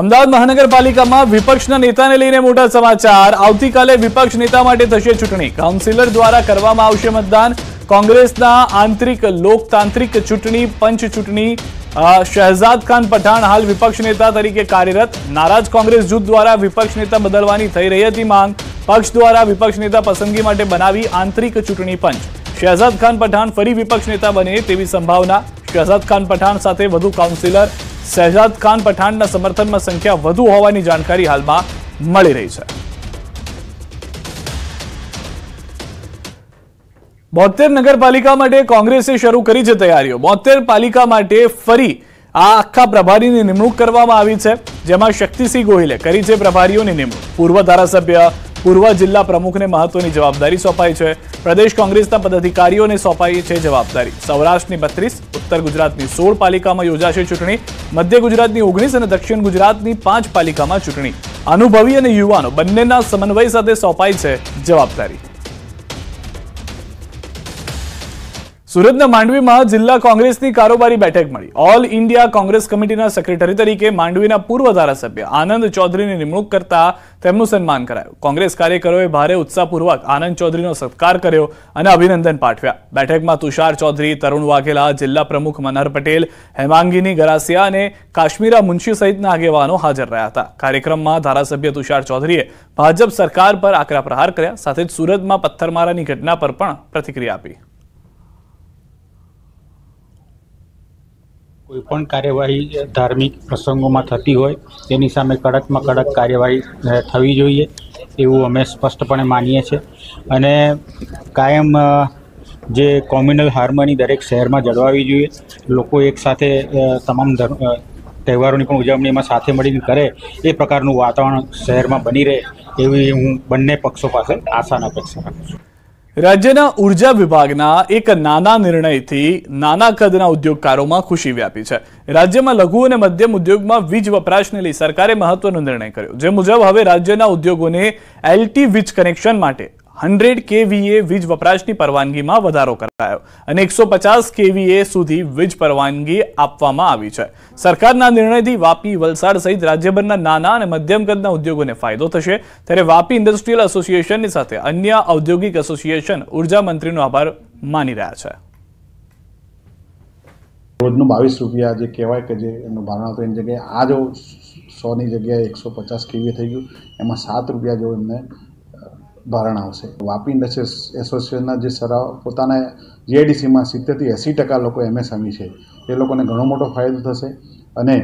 અમદાવાદ મહાનગરપાલિકામાં વિપક્ષના નેતાને લઈને મોટા સમાચાર આવતીકાલે વિપક્ષ નેતા માટે થશે ચૂંટણી કાઉન્સિલર દ્વારા કરવામાં આવશે મતદાન કોંગ્રેસના આંતરિક લોકતાંત્રિક ચૂંટણી પંચ ચૂંટણી શહેજાદ ખાન પઠાણ હાલ વિપક્ષ નેતા તરીકે કાર્યરત નારાજ કોંગ્રેસ જૂથ દ્વારા વિપક્ષ નેતા બદલવાની થઈ રહી હતી માંગ પક્ષ દ્વારા વિપક્ષ નેતા પસંદગી માટે બનાવી આંતરિક ચૂંટણી પંચ શહેજાદ ખાન પઠાણ ફરી વિપક્ષ નેતા બને તેવી સંભાવના શહેજાદ ખાન પઠાણ સાથે વધુ કાઉન્સિલર શહેજાદ ખાન પઠાણના સમર્થનમાં સંખ્યા વધુ હોવાની જાણકારી હાલમાં મળી રહી છે બોતેર નગરપાલિકા માટે કોંગ્રેસે શરૂ કરી છે તૈયારીઓ બોતેર પાલિકા માટે ફરી આ આખા પ્રભારીની નિમણૂક કરવામાં આવી છે જેમાં શક્તિસિંહ ગોહિલે કરી છે પ્રભારીઓની નિમણૂક પૂર્વ ધારાસભ્ય પૂર્વ જિલ્લા પ્રમુખને મહત્વની જવાબદારી સોંપાઈ છે પ્રદેશ કોંગ્રેસના પદાધિકારીઓને સોંપાઈ છે જવાબદારી સૌરાષ્ટ્રની બત્રીસ ઉત્તર ગુજરાતની સોળ પાલિકામાં યોજાશે ચૂંટણી મધ્ય ગુજરાતની ઓગણીસ અને દક્ષિણ ગુજરાતની પાંચ પાલિકામાં ચૂંટણી અનુભવી અને યુવાનો બંનેના સમન્વય સાથે સોંપાઈ છે જવાબદારી સુરતના માંડવીમાં જિલ્લા કોંગ્રેસની કારોબારી બેઠક મળી ઓલ ઇન્ડિયા કોંગ્રેસ કમિટીના સેક્રેટરી તરીકે માંડવીના પૂર્વ ધારાસભ્ય આનંદ ચૌધરીની નિમણૂક કરતા તેમનું સન્માન કરાયું કોંગ્રેસ કાર્યકરોએ ભારે ઉત્સાહપૂર્વક આનંદ ચૌધરીનો સત્કાર કર્યો અને અભિનંદન પાઠવ્યા બેઠકમાં તુષાર ચૌધરી તરુણ વાઘેલા જિલ્લા પ્રમુખ મનહર પટેલ હેમાંગીની ગરાસિયા અને કાશ્મીરા મુનશી સહિતના આગેવાનો હાજર રહ્યા હતા કાર્યક્રમમાં ધારાસભ્ય તુષાર ચૌધરીએ ભાજપ સરકાર પર આકરા પ્રહાર કર્યા સાથે જ સુરતમાં પથ્થરમારાની ઘટના પર પણ પ્રતિક્રિયા આપી કોઈપણ કાર્યવાહી ધાર્મિક પ્રસંગોમાં થતી હોય તેની સામે કડકમાં કડક કાર્યવાહી થવી જોઈએ એવું અમે સ્પષ્ટપણે માનીએ છીએ અને કાયમ જે કોમ્યુનલ હાર્મની દરેક શહેરમાં જળવાવી જોઈએ લોકો એકસાથે તમામ તહેવારોની પણ ઉજવણીમાં સાથે મળીને કરે એ પ્રકારનું વાતાવરણ શહેરમાં બની રહે એવી હું બંને પક્ષો પાસે આશાના અપેક્ષા રાખું છું રાજ્યના ઉર્જા વિભાગના એક નાના નિર્ણયથી નાના કદના ઉદ્યોગકારોમાં ખુશી વ્યાપી છે રાજ્યમાં લઘુ અને મધ્યમ ઉદ્યોગમાં વીજ વપરાશને લઈ સરકારે મહત્વનો નિર્ણય કર્યો જે મુજબ હવે રાજ્યના ઉદ્યોગોને એલટી વીજ કનેક્શન માટે હંડ્રેડ કેવીએ વીજ વપરાશની પરવાનગીમાં વધારો કરાયો અને એકસો પચાસ કેવીએ સુધી વીજ પરવાનગી આપવામાં આવી છે સરકારના નિર્ણયથી વાપી વલસાડ સહિત રાજ્યભરના નાના અને મધ્યમ કદના ઉદ્યોગોને ફાયદો થશે ત્યારે વાપી ઇન્ડસ્ટ્રીયલ એસોસિએશનની સાથે અન્ય ઔદ્યોગિક એસોસિએશન ઉર્જા મંત્રીનો આભાર માની રહ્યા છે રોજનું બાવીસ રૂપિયા જે કહેવાય કે જે એમનું ભારણ હતું એની જગ્યાએ આ જો સોની જગ્યાએ એકસો પચાસ કેવી થઈ ગયું એમાં સાત રૂપિયા જેવું એમને ભારણ આવશે વાપી ઇન્ડસ્ટ્રીઝ એસોસિએશનના જે સરાવ પોતાના જીઆઈડીસીમાં સિત્તેરથી એંસી ટકા લોકો એમએસએમઈ છે એ લોકોને ઘણો મોટો ફાયદો થશે અને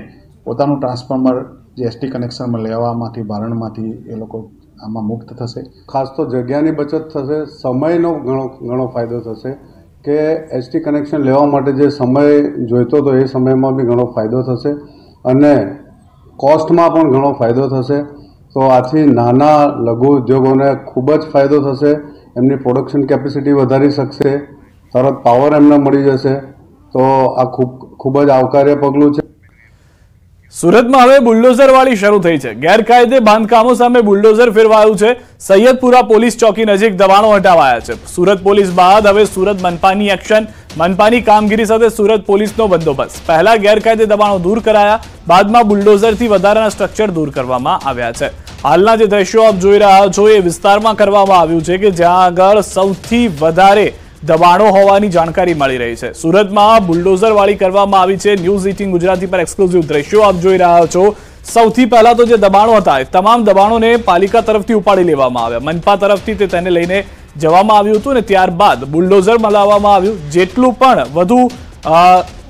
પોતાનું ટ્રાન્સફોર્મર જે એસટી કનેક્શનમાં લેવામાંથી ભારણમાંથી એ લોકો આમાં મુક્ત થશે ખાસ તો જગ્યાની બચત થશે સમયનો ઘણો ઘણો ફાયદો થશે કે એસટી કનેક્શન લેવા માટે જે સમય જોઈતો હતો એ સમયમાં બી ઘણો ફાયદો થશે અને કોસ્ટમાં પણ ઘણો ફાયદો થશે તો આથી નાના લઘુ ઉદ્યોગોને ખૂબ જ ફાયદો થશે એમની પ્રોડક્શન કેપેસિટી વધારી શકશે તરત પાવર એમને મળી જશે તો આ ખૂબ ખૂબ જ આવકાર્ય પગલું છે સુરતમાં હવે બુલડોઝર વાળી શરૂ થઈ છે ગેરકાયદે બાંધકામો સામે બુલડોઝર ફેરવાયું છે સૈયદપુરા પોલીસ ચોકી નજીક દબાણો હટાવાયા છે સુરત પોલીસ બાદ હવે સુરત મનપાની એક્શન મનપાની કામગીરી સાથે સુરત પોલીસનો બંદોબસ્ત પહેલા ગેરકાયદે દબાણો દૂર કરાયા બાદમાં બુલડોઝરથી વધારાના સ્ટ્રક્ચર દૂર કરવામાં આવ્યા છે હાલના જે દ્રશ્યો આપ જોઈ રહ્યા છો એ વિસ્તારમાં કરવામાં આવ્યું છે કે જ્યાં આગળ સૌથી વધારે દબાણો હોવાની જાણકારી મળી રહી છે સુરતમાં બુલડોઝરવાળી કરવામાં આવી છે ન્યૂઝ એટીન ગુજરાતી પર એક્સક્લુઝિવ દ્રશ્યો આપ જોઈ રહ્યા છો સૌથી પહેલા તો જે દબાણો હતા તમામ દબાણોને પાલિકા તરફથી ઉપાડી લેવામાં આવ્યા મનપા તરફથી તેને લઈને જવામાં આવ્યું હતું ને ત્યારબાદ બુલડોઝર મલાવવામાં આવ્યું જેટલું પણ વધુ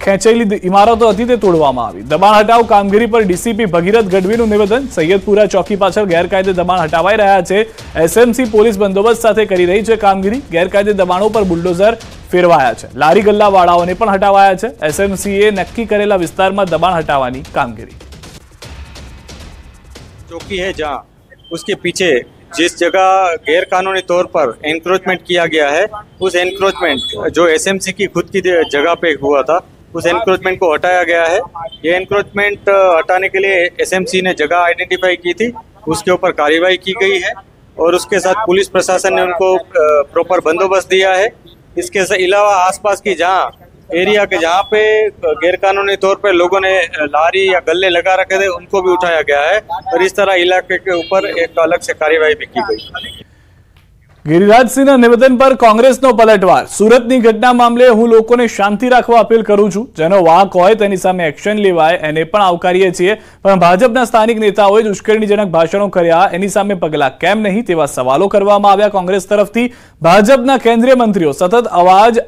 ખેંચાયેલી ઇમારતો હતી તે તોડવામાં આવી દબાણ હટાવ કામગીરી પર ડીસીપી ભગીરથ ગઢવીનું નિવેદન સૈયદપુરા ચોકી પાછળ ગેરકાયદે દબાણ હટાવાઈ રહ્યા છે એસએમસી પોલીસ બંદોબસ્ત સાથે કરી રહી છે કામગીરી ગેરકાયદે દબાણો પર બુલડોઝર ફેરવાયા છે લારી ગલ્લાવાળાઓને પણ હટાવાયા છે એસએમસીએ નક્કી કરેલા વિસ્તારમાં દબાણ હટાવવાની કામગીરી चौकी હૈ जहाँ उसके પીછે जिस जगह गैर कानूनी तौर पर एनक्रोचमेंट किया गया है उस एनक्रोचमेंट जो एसएमसी की खुद की जगह पे हुआ उस एनक्रोचमेंट को हटाया गया है ये एनक्रोचमेंट हटाने के लिए एसएमसी ने जगह आइडेंटिफाई की थी उसके ऊपर कार्यवाही की गई है और उसके साथ पुलिस प्रशासन ने उनको प्रॉपर बंदोबस्त दिया है इसके अलावा आसपास की जहाँ एरिया के जहाँ पे गैरकानूनी तौर पे लोगों ने लारी या गले लगा रखे थे उनको भी उठाया गया है और इस तरह इलाके के ऊपर एक अलग से कार्यवाही भी की गई ગિરિરાજસિંહના નિવેદન પર કોંગ્રેસનો પલટવાર સુરતની ઘટના મામલે હું લોકોને શાંતિ રાખવા અપીલ કરું છું જેનો વાંક હોય તેની સામે એક્શન લેવાય એને પણ આવકારીએ છીએ પણ ભાજપના સ્થાનિક નેતાઓએ જ ઉશ્કેરણીજનક ભાષણો કર્યા એની સામે પગલાં કેમ નહીં તેવા સવાલો કરવામાં આવ્યા કોંગ્રેસ તરફથી ભાજપના કેન્દ્રીય મંત્રીઓ સતત અવાજ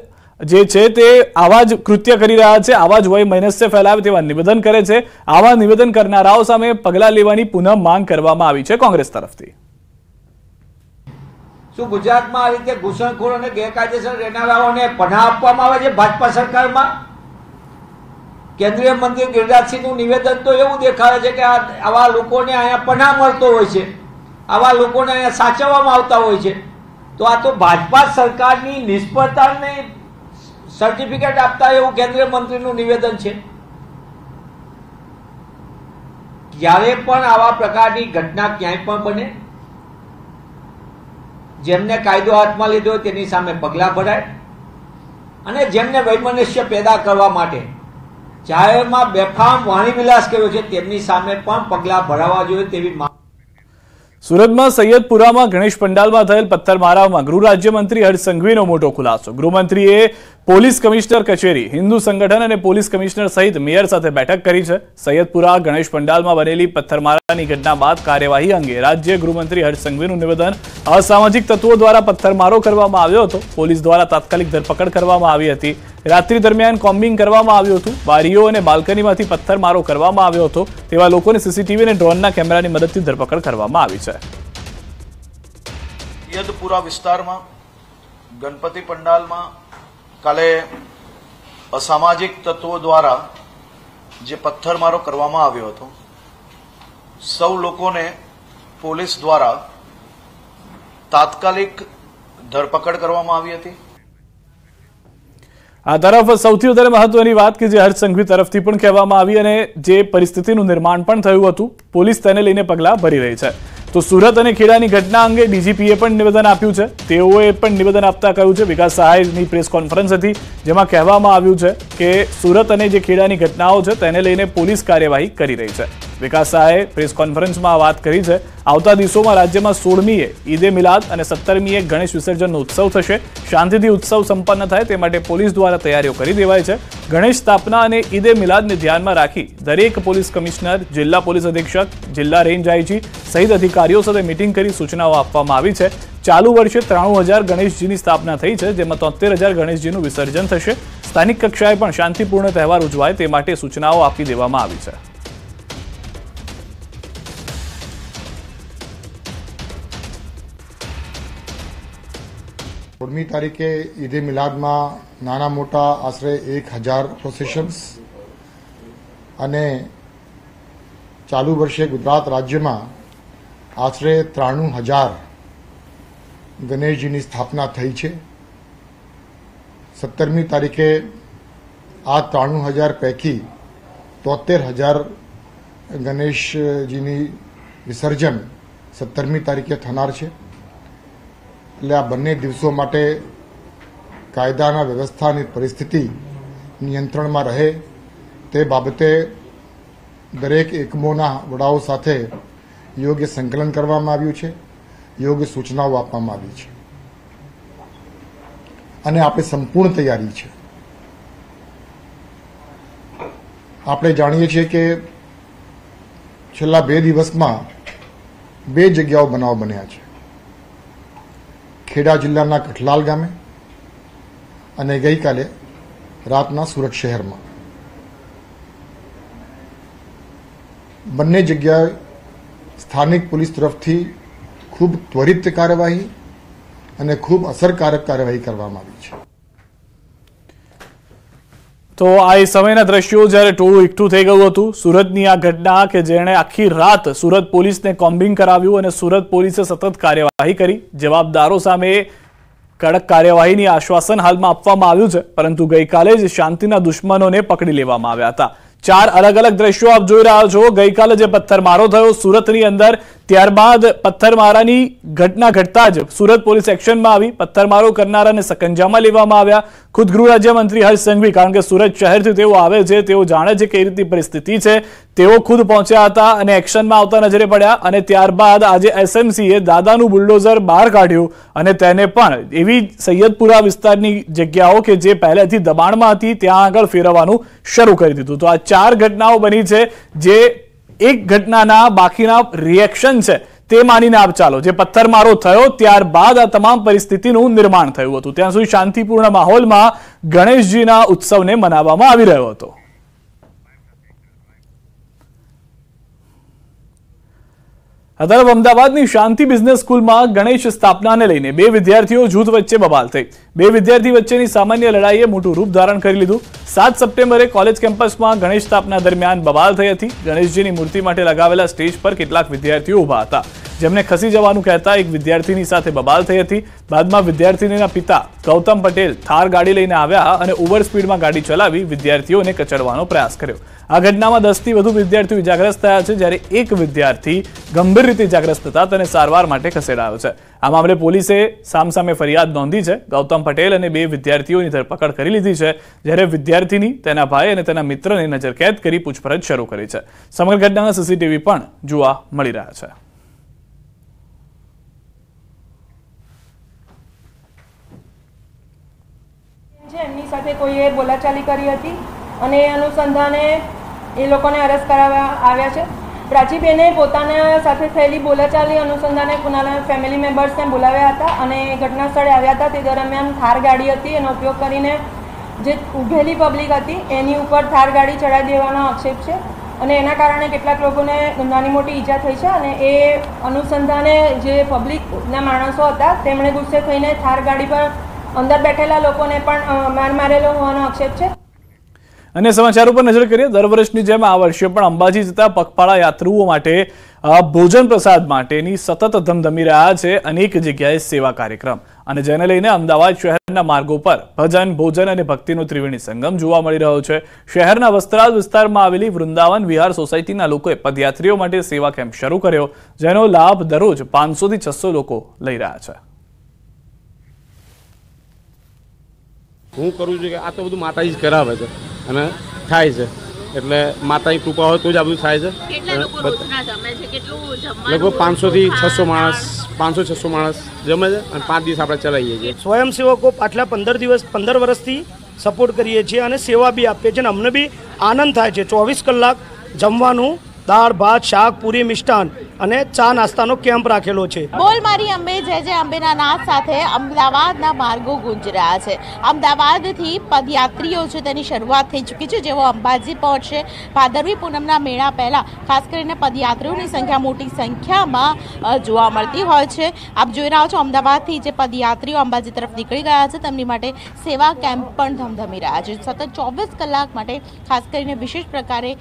જે છે તે આવા જ કૃત્ય કરી રહ્યા છે આવા જ વય મહેનત ફેલાવે તેવા નિવેદન કરે છે આવા નિવેદન કરનારાઓ સામે પગલાં લેવાની પુનઃ માંગ કરવામાં આવી છે કોંગ્રેસ તરફથી શું ગુજરાતમાં આ રીતે ઘૂસણખોર અને ગેરકાયદેસર રહેનારાઓને પનાહ આપવામાં આવે છે ભાજપા સરકારમાં કેન્દ્રીય મંત્રી ગિરિરાજસિંહનું નિવેદન તો એવું દેખાડે છે કે આવા લોકોને અહીંયા પનાહ મળતો હોય છે આવા લોકોને અહીંયા સાચવવામાં આવતા હોય છે તો આ તો ભાજપા સરકારની નિષ્ફળતાને સર્ટિફિકેટ આપતા એવું કેન્દ્રીય મંત્રીનું નિવેદન છે ક્યારે પણ આવા પ્રકારની ઘટના ક્યાંય પણ બને જેમને કાયદો હાથમાં લીધો તેની સામે પગલાં ભરાય અને જેમને વૈમનસ્ય પેદા કરવા માટે જાહેરમાં બેફામ વાણીવિલાસ કર્યો છે તેમની સામે પણ પગલાં ભરાવા જોઈએ તેવી માંગ સુરતમાં સૈયદપુરામાં ગણેશ પંડાલમાં થયેલ પથ્થરમારામાં ગૃહ રાજ્યમંત્રી હર્ષ સંઘવીનો મોટો ખુલાસો ગૃહમંત્રીએ પોલીસ કમિશનર કચેરી હિન્દુ સંગઠન અને પોલીસ કમિશનર સહિત મેયર સાથે બેઠક કરી છે સૈયદપુરા ગણેશ પંડાલમાં બનેલી પથ્થરમારાની ઘટના બાદ કાર્યવાહી અંગે રાજ્ય ગૃહમંત્રી હર્ષ સંઘવીનું નિવેદન અસામાજિક તત્વો દ્વારા પથ્થરમારો કરવામાં આવ્યો હતો પોલીસ દ્વારા તાત્કાલિક ધરપકડ કરવામાં આવી હતી રાત્રિ દરમિયાન કોમ્બિંગ કરવામાં આવ્યું હતું બારીઓ અને બાલ્કનીમાંથી પથ્થરમારો કરવામાં આવ્યો હતો તેવા લોકોને સીસીટીવી અને ડ્રોનના કેમેરાની મદદથી ધરપકડ કરવામાં આવી છે ગણપતિ પંડાલમાં કાલે અસામાજિક તત્વો દ્વારા જે પથ્થરમારો કરવામાં આવ્યો હતો સૌ લોકોને પોલીસ દ્વારા તાત્કાલિક ધરપકડ કરવામાં આવી હતી આ તરફ સૌથી વધારે મહત્વની વાત કે જે હર્ષ સંઘવી તરફથી પણ કહેવામાં આવી અને જે પરિસ્થિતિનું નિર્માણ પણ થયું હતું પોલીસ તેને લઈને પગલાં ભરી રહી છે તો સુરત અને ખેડાની ઘટના અંગે ડીજીપીએ પણ નિવેદન આપ્યું છે તેઓએ પણ નિવેદન આપતા કહ્યું છે વિકાસ સહાયની પ્રેસ કોન્ફરન્સ હતી જેમાં કહેવામાં આવ્યું છે કે સુરત અને જે ખેડાની ઘટનાઓ છે તેને લઈને પોલીસ કાર્યવાહી કરી રહી છે વિકાસ શાહે પ્રેસ કોન્ફરન્સમાં વાત કરી છે આવતા દિવસોમાં રાજ્યમાં સોળમીએ ઈદે મિલાદ અને સત્તરમીએ ગણેશ વિસર્જનનો ઉત્સવ થશે શાંતિથી ઉત્સવ સંપન્ન થાય તે માટે પોલીસ દ્વારા તૈયારીઓ કરી દેવાય છે ગણેશ સ્થાપના અને ઈદે મિલાદને ધ્યાનમાં રાખી દરેક પોલીસ કમિશનર જિલ્લા પોલીસ અધિક્ષક જિલ્લા રેન્જ આઈજી સહિત અધિકારીઓ સાથે મિટિંગ કરી સૂચનાઓ આપવામાં આવી છે ચાલુ વર્ષે ત્રાણું હજાર ગણેશજીની સ્થાપના થઈ છે જેમાં તોતેર હજાર ગણેશજીનું વિસર્જન થશે સ્થાનિક કક્ષાએ પણ શાંતિપૂર્ણ તહેવાર ઉજવાય તે માટે સૂચનાઓ આપી દેવામાં આવી છે સોળમી તારીખે ઈદે મિલાદમાં નાના મોટા આશરે એક હજાર પ્રોસેશન્સ અને ચાલુ વર્ષે ગુજરાત રાજ્યમાં આશરે ત્રાણું હજાર ગણેશજીની સ્થાપના થઈ છે સત્તરમી તારીખે આ ત્રાણું હજાર પૈકી તોતેર હજાર ગણેશજીની વિસર્જન સત્તરમી તારીખે થનાર છે એટલે આ બંને દિવસો માટે કાયદાના વ્યવસ્થાની પરિસ્થિતિ નિયંત્રણમાં રહે તે બાબતે દરેક એકમોના વડાઓ સાથે યોગ્ય સંકલન કરવામાં આવ્યું છે યોગ્ય સૂચનાઓ આપવામાં આવી છે અને આપણે સંપૂર્ણ તૈયારી છે આપણે જાણીએ છીએ કે છેલ્લા બે દિવસમાં બે જગ્યાઓ બનાવ બન્યા છે ખેડા જિલ્લાના કઠલાલ ગામે અને ગઈકાલે રાતના સુરત શહેરમાં બંને જગ્યાએ સ્થાનિક પોલીસ તરફથી ખૂબ ત્વરિત કાર્યવાહી અને ખૂબ અસરકારક કાર્યવાહી કરવામાં આવી છે તો આ એ સમયના દ્રશ્યો જ્યારે ટોળું એકઠું થઈ ગયું હતું સુરતની આ ઘટના કે જેણે આખી રાત સુરત પોલીસને કોમ્બિંગ કરાવ્યું અને સુરત પોલીસે સતત કાર્યવાહી કરી જવાબદારો સામે કડક કાર્યવાહીની આશ્વાસન હાલમાં આપવામાં આવ્યું છે પરંતુ ગઈકાલે જ શાંતિના દુશ્મનોને પકડી લેવામાં આવ્યા હતા ચાર અલગ અલગ દ્રશ્યો આપ જોઈ રહ્યા છો ગઈકાલે જે પથ્થરમારો થયો સુરતની અંદર ત્યારબાદ પથ્થરમારાની ઘટના ઘટતા જ સુરત પોલીસ એક્શનમાં આવી પથ્થરમારો કરનારાને સકંજામાં લેવામાં આવ્યા ખુદ ગૃહ રાજ્યમંત્રી હર્ષ સંઘવી કારણ કે સુરત શહેરથી તેઓ આવે છે તેઓ જાણે છે કઈ રીતની પરિસ્થિતિ છે તેઓ ખુદ પહોંચ્યા હતા અને એક્શનમાં આવતા નજરે પડ્યા અને ત્યારબાદ આજે એસએમસીએ દાદાનું બુલડોઝર બહાર કાઢ્યું અને તેને પણ એવી સૈયદપુરા વિસ્તારની જગ્યાઓ કે જે પહેલેથી દબાણમાં હતી ત્યાં આગળ ફેરવવાનું શરૂ કરી દીધું તો આ ચાર ઘટનાઓ બની છે જે એક ઘટનાના બાકીના રિએક્શન છે તે માનીને આપ ચાલો જે પથ્થરમારો થયો ત્યારબાદ આ તમામ પરિસ્થિતિનું નિર્માણ થયું હતું ત્યાં સુધી શાંતિપૂર્ણ માહોલમાં ગણેશજીના ઉત્સવને મનાવવામાં આવી રહ્યો હતો આ તરફ અમદાવાદની શાંતિ બિઝનેસ સ્કૂલમાં ગણેશ સ્થાપનાને લઈને બે વિદ્યાર્થીઓ જૂથ વચ્ચે બબાલ થઈ બે વિદ્યાર્થી વચ્ચેની સામાન્ય લડાઈએ મોટું રૂપ ધારણ કરી લીધું સાત સપ્ટેમ્બરે કોલેજ કેમ્પસમાં ગણેશ સ્થાપના દરમિયાન બબાલ થઈ હતી ગણેશજીની મૂર્તિ માટે લગાવેલા સ્ટેજ પર કેટલાક વિદ્યાર્થીઓ ઊભા હતા જેમને ખસી જવાનું કહેતા એક વિદ્યાર્થીની સાથે બબાલ થઈ હતી બાદમાં વિદ્યાર્થીનીના પિતા ગૌતમ પટેલ થાર ગાડી લઈને આવ્યા અને ઓવર સ્પીડમાં ગાડી ચલાવી વિદ્યાર્થીઓને કચડવાનો પ્રયાસ કર્યો આ ઘટનામાં દસથી વધુ વિદ્યાર્થીઓ ઇજાગ્રસ્ત થયા છે જ્યારે એક વિદ્યાર્થી ગંભીર રીતે ઇજાગ્રસ્ત હતા તેને સારવાર માટે ખસેડાયો છે આ મામલે પોલીસે સામસામે ફરિયાદ નોંધી છે ગૌતમ પટેલ અને બે વિદ્યાર્થીઓની ધરપકડ કરી લીધી છે જ્યારે વિદ્યાર્થીની તેના ભાઈ અને તેના મિત્રને નજરકેદ કરી પૂછપરછ શરૂ કરી છે સમગ્ર ઘટનાના સીસીટીવી પણ જોવા મળી રહ્યા છે એમની સાથે કોઈએ બોલાચાલી કરી હતી અને એ અનુસંધાને એ લોકોને અરેસ્ટ કરાવવા આવ્યા છે પ્રાચીબેને પોતાના સાથે થયેલી બોલાચાલી અનુસંધાને કુનાલના ફેમિલી મેમ્બર્સને બોલાવ્યા હતા અને ઘટના સ્થળે આવ્યા હતા તે દરમિયાન થાર ગાડી હતી એનો ઉપયોગ કરીને જે ઊભેલી પબ્લિક હતી એની ઉપર થાર ગાડી ચડાવી દેવાનો આક્ષેપ છે અને એના કારણે કેટલાક લોકોને નાની મોટી ઈજા થઈ છે અને એ અનુસંધાને જે પબ્લિકના માણસો હતા તેમણે ગુસ્સે થઈને થાર ગાડી પર અંદર બેઠેલા લોકોને પણ માર મારેલો હોવાનો આક્ષેપ છે અને સમાચાર ઉપર નજર કરીએ દર વર્ષની જેમ આ વર્ષે પણ અંબાજી જતા પગપાળા યાત્રુઓ માટે ભોજન પ્રસાદ માટેની સતત ધમધમી રહ્યા છે અનેક જગ્યાએ સેવા કાર્યક્રમ અને જેને લઈને અમદાવાદ શહેરના માર્ગો પર ભજન ભોજન અને ભક્તિનો ત્રિવેણી સંગમ જોવા મળી રહ્યો છે શહેરના વસ્ત્રાલ વિસ્તારમાં આવેલી વૃંદાવન વિહાર સોસાયટીના લોકોએ પદયાત્રીઓ માટે સેવા કેમ્પ શરૂ કર્યો જેનો લાભ દરરોજ પાંચસોથી છસો લોકો લઈ રહ્યા છે હું કરું છું કે આ તો બધું માતાજી જ કરાવે છે અને થાય છે એટલે માતાની કૃપા હોય તો જ આ બધું થાય છે લગભગ પાંચસોથી છસો માણસ પાંચસો છસો માણસ જમે છે અને પાંચ દિવસ આપણે ચલાવીએ છીએ સ્વયંસેવકો આટલા પંદર દિવસ પંદર વર્ષથી સપોર્ટ કરીએ છીએ અને સેવા બી આપીએ છીએ અને અમને બી આનંદ થાય છે ચોવીસ કલાક જમવાનું દાળ ભાત શાક પૂરી મિષ્ટાન અને ચા નાસ્તાનો કેમ્પ રાખેલો છે બોલ મારી અંબે જય જય અંબેના નાદ સાથે અમદાવાદના માર્ગો ગુંજ રહ્યા છે અમદાવાદથી પદયાત્રીઓ છે તેની શરૂઆત થઈ ચૂકી છે જેઓ અંબાજી પહોંચશે ભાદરવી પૂનમના મેળા પહેલાં ખાસ કરીને પદયાત્રીઓની સંખ્યા મોટી સંખ્યામાં જોવા મળતી હોય છે આપ જોઈ રહ્યા છો અમદાવાદથી જે પદયાત્રીઓ અંબાજી તરફ નીકળી ગયા છે તેમની માટે સેવા કેમ્પ પણ ધમધમી રહ્યા છે સતત ચોવીસ કલાક માટે ખાસ કરીને વિશેષ પ્રકારે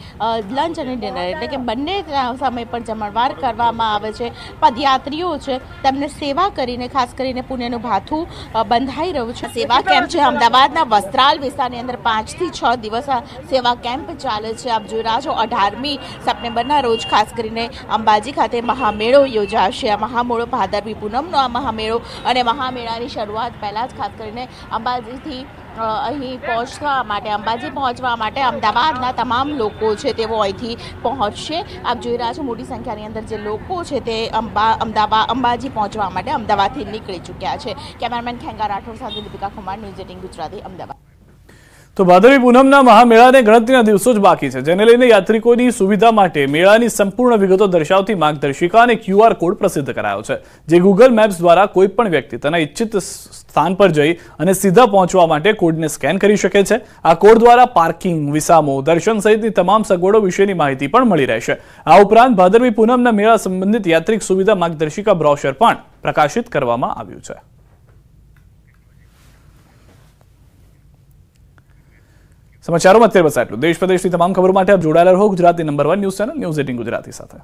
લંચ અને ડિનર એટલે કે બંને સમય પર જમણવાર કરવામાં આવે છે પદયાત્રીઓ છે તેમને સેવા કરીને ખાસ કરીને પુણેનું ભાથું બંધાઈ રહ્યું છે સેવા કેમ્પ છે અમદાવાદના વસ્ત્રાલ વિસ્તારની અંદર પાંચથી છ દિવસ સેવા કેમ્પ ચાલે છે આપ જોઈ રહ્યા છો અઢારમી સપ્ટેમ્બરના રોજ ખાસ કરીને અંબાજી ખાતે મહામેળો યોજાશે આ મહામેળો ભાદરવી પૂનમનો આ મહામેળો અને મહામેળાની શરૂઆત પહેલાં જ ખાસ કરીને અંબાજીથી અહીં પહોંચવા માટે અંબાજી પહોંચવા માટે અમદાવાદના તમામ લોકો છે તેઓ અહીંથી પહોંચશે આપ જોઈ રહ્યા છો મોટી સંખ્યાની અંદર જે લોકો છે તે અંબા અમદાવાદ અંબાજી પહોંચવા માટે અમદાવાદથી નીકળી ચૂક્યા છે કેમેરામેન ખેંગા રાઠોડ સાથે દીપિકા કુમાર ન્યૂઝ એટીન ગુજરાતી અમદાવાદ તો ભાદરવી પૂનમના મહામેળાને ગણતરીના દિવસો જ બાકી છે જેને લઈને યાત્રિકોની સુવિધા માટે મેળાની સંપૂર્ણ વિગતો દર્શાવતી માર્ગદર્શિકા અને ક્યુઆર કોડ પ્રસિદ્ધ કરાયો છે જે ગૂગલ મેપ્સ દ્વારા કોઈપણ વ્યક્તિ તેના ઇચ્છિત સ્થાન પર જઈ અને સીધા પહોંચવા માટે કોડને સ્કેન કરી શકે છે આ કોડ દ્વારા પાર્કિંગ વિસામો દર્શન સહિતની તમામ સગવડો વિશેની માહિતી પણ મળી રહેશે આ ઉપરાંત ભાદરવી પૂનમના મેળા સંબંધિત યાત્રિક સુવિધા માર્ગદર્શિકા બ્રોશર પણ પ્રકાશિત કરવામાં આવ્યું છે સમાચારોમાં અત્યારે બસ આટલું દેશ પ્રદેશની તમામ ખબરો માટે આપ જોડાયેલા રહો Gujarati number one news channel news eighteen Gujarati સાથે